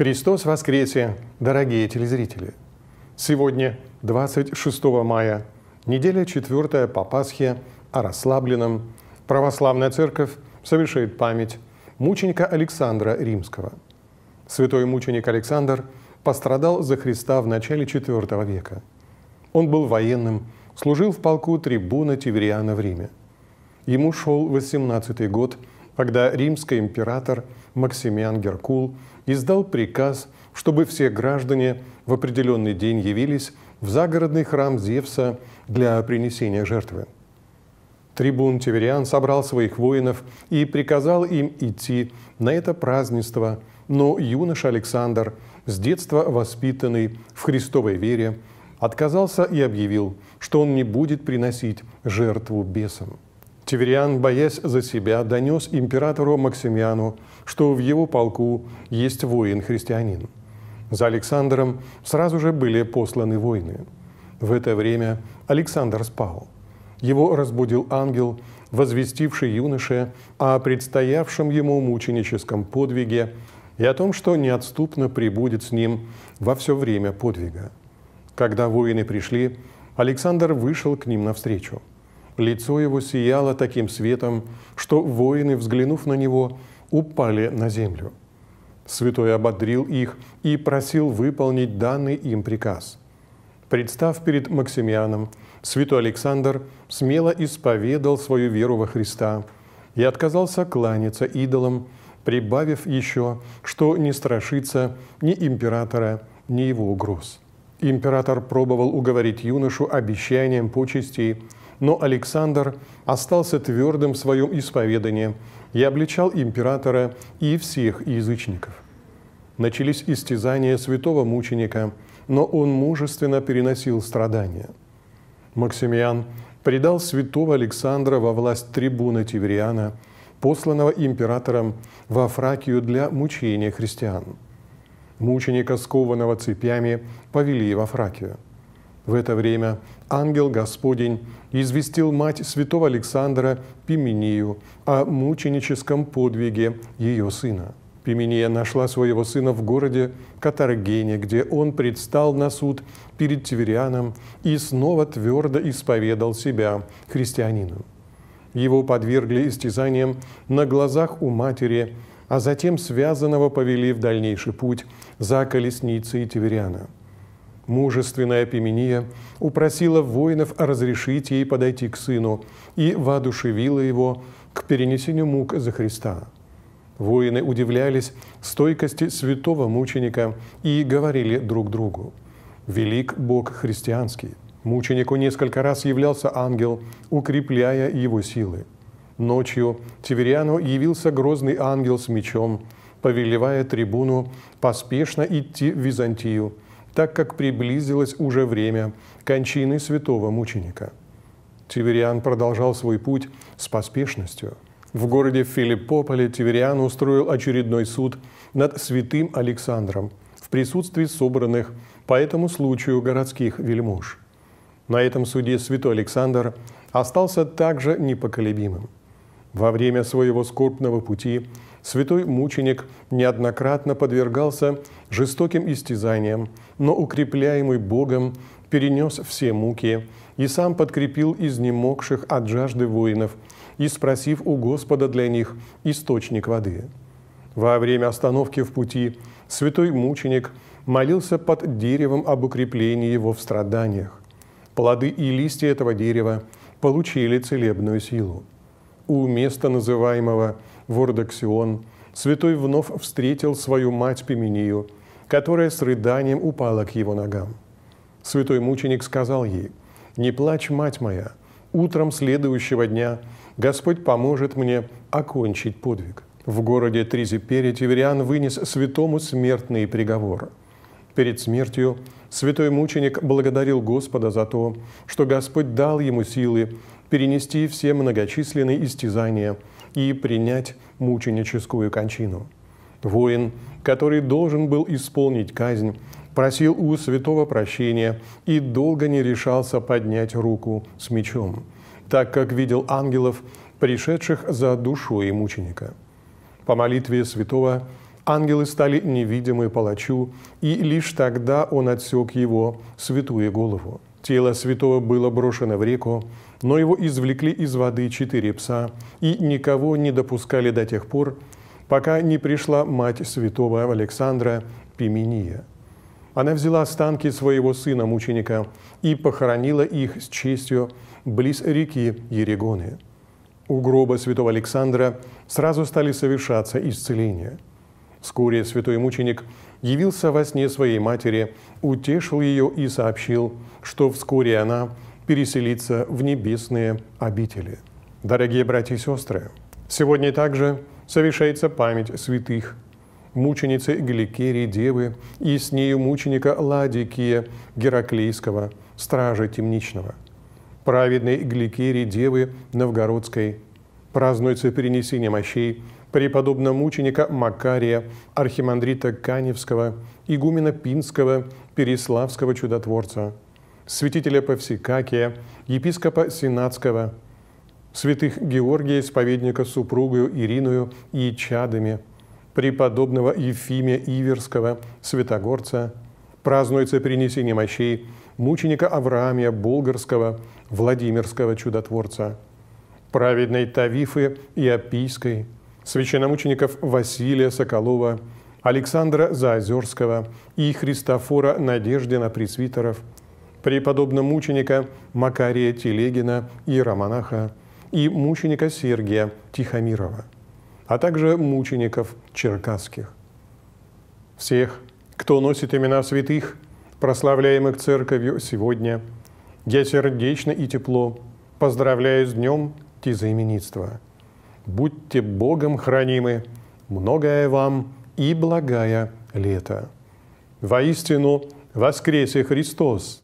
Христос воскресе, дорогие телезрители! Сегодня, 26 мая, неделя четвертая по Пасхе, о расслабленном, православная церковь совершает память мученика Александра Римского. Святой мученик Александр пострадал за Христа в начале IV века. Он был военным, служил в полку трибуна Тивериана в Риме. Ему шел 18 год – когда римский император Максимиан Геркул издал приказ, чтобы все граждане в определенный день явились в загородный храм Зевса для принесения жертвы. Трибун Тивериан собрал своих воинов и приказал им идти на это празднество, но юноша Александр, с детства воспитанный в Христовой вере, отказался и объявил, что он не будет приносить жертву бесам. Тивериан, боясь за себя, донес императору Максимиану, что в его полку есть воин-христианин. За Александром сразу же были посланы воины. В это время Александр спал. Его разбудил ангел, возвестивший юноше о предстоявшем ему мученическом подвиге и о том, что неотступно прибудет с ним во все время подвига. Когда воины пришли, Александр вышел к ним навстречу – Лицо его сияло таким светом, что воины, взглянув на него, упали на землю. Святой ободрил их и просил выполнить данный им приказ. Представ перед Максимианом, святой Александр смело исповедал свою веру во Христа и отказался кланяться идолам, прибавив еще, что не страшится ни императора, ни его угроз. Император пробовал уговорить юношу обещанием почестей – но Александр остался твердым в своем исповедании и обличал императора и всех язычников. Начались истязания святого мученика, но он мужественно переносил страдания. Максимиан предал святого Александра во власть трибуна Тивериана, посланного императором во Фракию для мучения христиан. Мученика, скованного цепями, повели во Фракию – в это время ангел Господень известил мать святого Александра Пимению о мученическом подвиге ее сына. Пимения нашла своего сына в городе Катаргене, где он предстал на суд перед Тиверианом и снова твердо исповедал себя христианину. Его подвергли истязаниям на глазах у матери, а затем связанного повели в дальнейший путь за колесницей Тевериана. Мужественная Пимения упросила воинов разрешить ей подойти к сыну и воодушевила его к перенесению мук за Христа. Воины удивлялись стойкости святого мученика и говорили друг другу «Велик Бог христианский». Мученику несколько раз являлся ангел, укрепляя его силы. Ночью Тивериану явился грозный ангел с мечом, повелевая трибуну поспешно идти в Византию – так как приблизилось уже время кончины святого мученика. Тивериан продолжал свой путь с поспешностью. В городе Филиппополе Тивериан устроил очередной суд над святым Александром в присутствии собранных по этому случаю городских вельмож. На этом суде святой Александр остался также непоколебимым. Во время своего скорбного пути святой мученик неоднократно подвергался жестоким истязаниям, но укрепляемый Богом перенес все муки и сам подкрепил изнемогших от жажды воинов и спросив у Господа для них источник воды. Во время остановки в пути святой мученик молился под деревом об укреплении его в страданиях. Плоды и листья этого дерева получили целебную силу у места, называемого Вордоксион, святой вновь встретил свою мать Пимению, которая с рыданием упала к его ногам. Святой мученик сказал ей, «Не плачь, мать моя, утром следующего дня Господь поможет мне окончить подвиг». В городе Тризипере Тивериан вынес святому смертный приговор. Перед смертью святой мученик благодарил Господа за то, что Господь дал ему силы перенести все многочисленные истязания и принять мученическую кончину. Воин, который должен был исполнить казнь, просил у святого прощения и долго не решался поднять руку с мечом, так как видел ангелов, пришедших за душой мученика. По молитве святого ангелы стали невидимы палачу, и лишь тогда он отсек его святую голову. Тело святого было брошено в реку, но его извлекли из воды четыре пса и никого не допускали до тех пор, пока не пришла мать святого Александра Пимения. Она взяла останки своего сына-мученика и похоронила их с честью близ реки Ерегоны. У гроба святого Александра сразу стали совершаться исцеления. Вскоре святой мученик явился во сне своей матери, утешил ее и сообщил, что вскоре она переселится в небесные обители. Дорогие братья и сестры, сегодня также совершается память святых мученицы Гликерии Девы и с нею мученика Ладикия Гераклейского, стража темничного, праведной Гликерии Девы Новгородской, празднуется перенесение мощей преподобного мученика Макария, архимандрита Каневского, игумена Пинского, Переславского чудотворца, святителя Повсекакия, епископа Сенатского, святых Георгия, исповедника супругою Ириною и чадами, преподобного Ефимия Иверского, святогорца, празднуется принесение мощей мученика Авраамия Болгарского, Владимирского чудотворца, праведной Тавифы и Апийской – священномучеников Василия Соколова, Александра Заозерского и Христофора Надеждина Пресвитеров, преподобного мученика Макария Телегина и Романаха и мученика Сергия Тихомирова, а также мучеников черкасских. Всех, кто носит имена святых, прославляемых Церковью сегодня, я сердечно и тепло поздравляю с Днем Тезаименитства – будьте Богом хранимы, многое вам и благая лето. Воистину воскресе Христос,